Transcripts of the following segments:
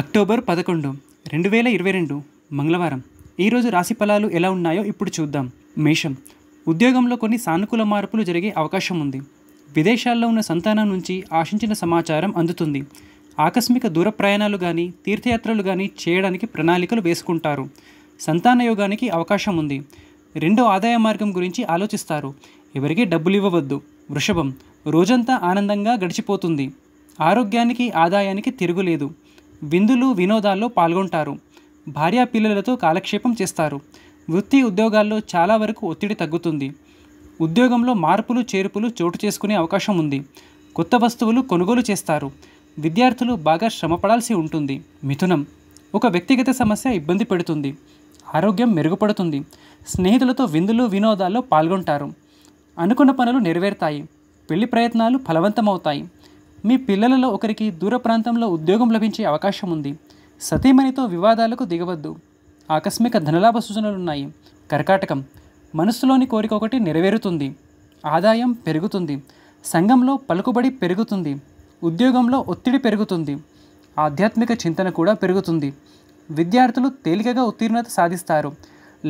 October పదకొండు రెండు వేల ఇరవై రెండు మంగళవారం ఈరోజు రాశి ఫలాలు ఎలా ఉన్నాయో ఇప్పుడు చూద్దాం మేషం ఉద్యోగంలో కొన్ని సానుకూల మార్పులు జరిగే అవకాశం ఉంది విదేశాల్లో ఉన్న సంతానం నుంచి ఆశించిన సమాచారం అందుతుంది ఆకస్మిక దూర ప్రయాణాలు కానీ తీర్థయాత్రలు కానీ చేయడానికి ప్రణాళికలు వేసుకుంటారు సంతాన యోగానికి అవకాశం ఉంది రెండో ఆదాయ మార్గం గురించి ఆలోచిస్తారు ఎవరికీ డబ్బులు ఇవ్వవద్దు వృషభం రోజంతా ఆనందంగా గడిచిపోతుంది ఆరోగ్యానికి ఆదాయానికి తిరుగులేదు విందులు వినోదాల్లో పాల్గొంటారు భార్యా పిల్లలతో కాలక్షేపం చేస్తారు వృత్తి ఉద్యోగాల్లో చాలా వరకు ఒత్తిడి తగ్గుతుంది ఉద్యోగంలో మార్పులు చేర్పులు చోటు చేసుకునే అవకాశం ఉంది కొత్త వస్తువులు కొనుగోలు చేస్తారు విద్యార్థులు బాగా శ్రమపడాల్సి ఉంటుంది మిథునం ఒక వ్యక్తిగత సమస్య ఇబ్బంది పెడుతుంది ఆరోగ్యం మెరుగుపడుతుంది స్నేహితులతో విందులు వినోదాల్లో పాల్గొంటారు అనుకున్న పనులు నెరవేరుతాయి పెళ్లి ప్రయత్నాలు ఫలవంతమవుతాయి మీ పిల్లలలో ఒకరికి దూర ప్రాంతంలో ఉద్యోగం లభించే అవకాశం ఉంది సతీమణితో వివాదాలకు దిగవద్దు ఆకస్మిక ధనలాభ సూచనలున్నాయి కర్కాటకం మనస్సులోని కోరిక ఒకటి నెరవేరుతుంది ఆదాయం పెరుగుతుంది సంఘంలో పలుకుబడి పెరుగుతుంది ఉద్యోగంలో ఒత్తిడి పెరుగుతుంది ఆధ్యాత్మిక చింతన కూడా పెరుగుతుంది విద్యార్థులు తేలికగా ఉత్తీర్ణత సాధిస్తారు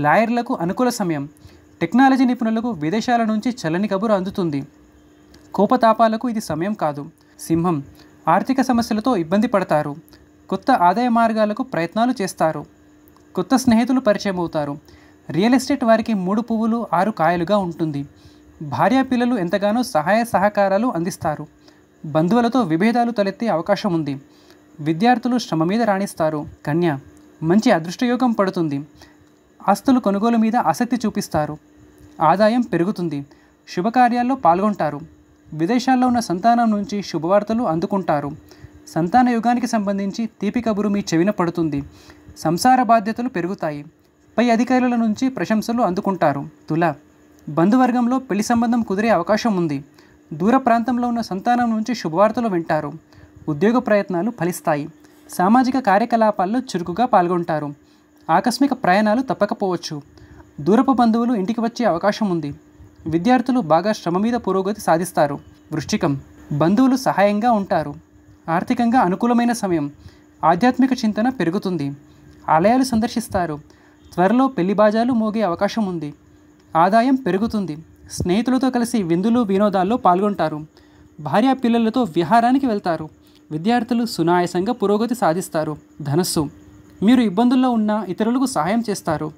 లాయర్లకు అనుకూల సమయం టెక్నాలజీ నిపుణులకు విదేశాల నుంచి చల్లని కబురు అందుతుంది కోపతాపాలకు ఇది సమయం కాదు సింహం ఆర్థిక సమస్యలతో ఇబ్బంది పడతారు కొత్త ఆదాయ మార్గాలకు ప్రయత్నాలు చేస్తారు కొత్త స్నేహితులు పరిచయం అవుతారు రియల్ ఎస్టేట్ వారికి మూడు పువ్వులు ఆరు కాయలుగా ఉంటుంది భార్యా పిల్లలు ఎంతగానో సహాయ సహకారాలు అందిస్తారు బంధువులతో విభేదాలు తలెత్తే అవకాశం ఉంది విద్యార్థులు శ్రమ మీద రాణిస్తారు కన్య మంచి అదృష్టయోగం పడుతుంది ఆస్తులు కొనుగోలు మీద ఆసక్తి చూపిస్తారు ఆదాయం పెరుగుతుంది శుభకార్యాల్లో పాల్గొంటారు విదేశాల్లో ఉన్న సంతానం నుంచి శుభవార్తలు అందుకుంటారు సంతాన యుగానికి సంబంధించి తీపి కబురు మీ చెవిన పడుతుంది సంసార బాధ్యతలు పెరుగుతాయి పై అధికారుల నుంచి ప్రశంసలు అందుకుంటారు తుల బంధువర్గంలో పెళ్లి సంబంధం కుదిరే అవకాశం ఉంది దూర ప్రాంతంలో ఉన్న సంతానం నుంచి శుభవార్తలు వింటారు ఉద్యోగ ప్రయత్నాలు ఫలిస్తాయి సామాజిక కార్యకలాపాల్లో చురుకుగా పాల్గొంటారు ఆకస్మిక ప్రయాణాలు తప్పకపోవచ్చు దూరపు బంధువులు ఇంటికి వచ్చే అవకాశం ఉంది విద్యార్థులు బాగా శ్రమ మీద పురోగతి సాధిస్తారు వృష్టికం బంధువులు సహాయంగా ఉంటారు ఆర్థికంగా అనుకూలమైన సమయం ఆధ్యాత్మిక చింతన పెరుగుతుంది ఆలయాలు సందర్శిస్తారు త్వరలో పెళ్లి బాజాలు మోగే అవకాశం ఉంది ఆదాయం పెరుగుతుంది స్నేహితులతో కలిసి విందులు వినోదాల్లో పాల్గొంటారు భార్యా పిల్లలతో విహారానికి వెళ్తారు విద్యార్థులు సునాయసంగా పురోగతి సాధిస్తారు ధనస్సు మీరు ఇబ్బందుల్లో ఉన్న ఇతరులకు సహాయం చేస్తారు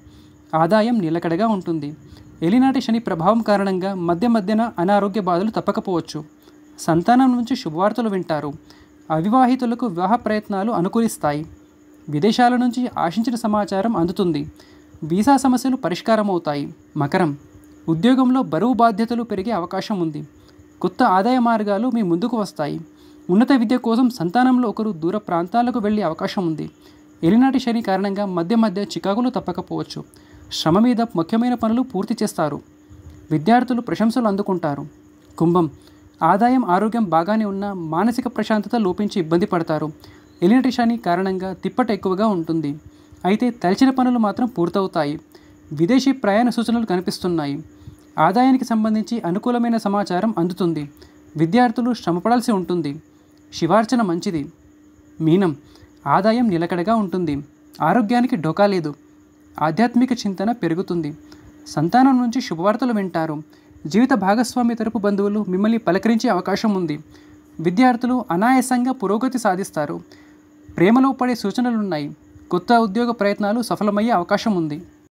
ఆదాయం నిలకడగా ఉంటుంది ఎలినాటి శని ప్రభావం కారణంగా మధ్య మధ్యన అనారోగ్య బాధలు తప్పకపోవచ్చు సంతానం నుంచి శుభవార్తలు వింటారు అవివాహితులకు వివాహ ప్రయత్నాలు అనుకూలిస్తాయి విదేశాల నుంచి ఆశించిన సమాచారం అందుతుంది వీసా సమస్యలు పరిష్కారమవుతాయి మకరం ఉద్యోగంలో బరువు బాధ్యతలు పెరిగే అవకాశం ఉంది కొత్త ఆదాయ మార్గాలు మీ ముందుకు వస్తాయి ఉన్నత విద్య కోసం సంతానంలో ఒకరు దూర ప్రాంతాలకు వెళ్ళే అవకాశం ఉంది ఎలినాటి శని కారణంగా మధ్య మధ్య చికాకులు తప్పకపోవచ్చు శ్రమ మీద ముఖ్యమైన పనులు పూర్తి చేస్తారు విద్యార్థులు ప్రశంసలు అందుకుంటారు కుంభం ఆదాయం ఆరోగ్యం బాగానే ఉన్న మానసిక ప్రశాంతత లోపించి ఇబ్బంది పడతారు ఎలినటిషాని కారణంగా తిప్పట ఎక్కువగా ఉంటుంది అయితే తలచిన పనులు మాత్రం పూర్తవుతాయి విదేశీ ప్రయాణ సూచనలు కనిపిస్తున్నాయి ఆదాయానికి సంబంధించి అనుకూలమైన సమాచారం అందుతుంది విద్యార్థులు శ్రమపడాల్సి ఉంటుంది శివార్చన మంచిది మీనం ఆదాయం నిలకడగా ఉంటుంది ఆరోగ్యానికి డోకా లేదు ఆధ్యాత్మిక చింతన పెరుగుతుంది సంతానం నుంచి శుభవార్తలు వింటారు జీవిత భాగస్వామి తరపు బంధువులు మిమ్మల్ని పలకరించే అవకాశం ఉంది విద్యార్థులు అనాయాసంగా పురోగతి సాధిస్తారు ప్రేమలో పడే సూచనలున్నాయి కొత్త ఉద్యోగ ప్రయత్నాలు సఫలమయ్యే అవకాశం ఉంది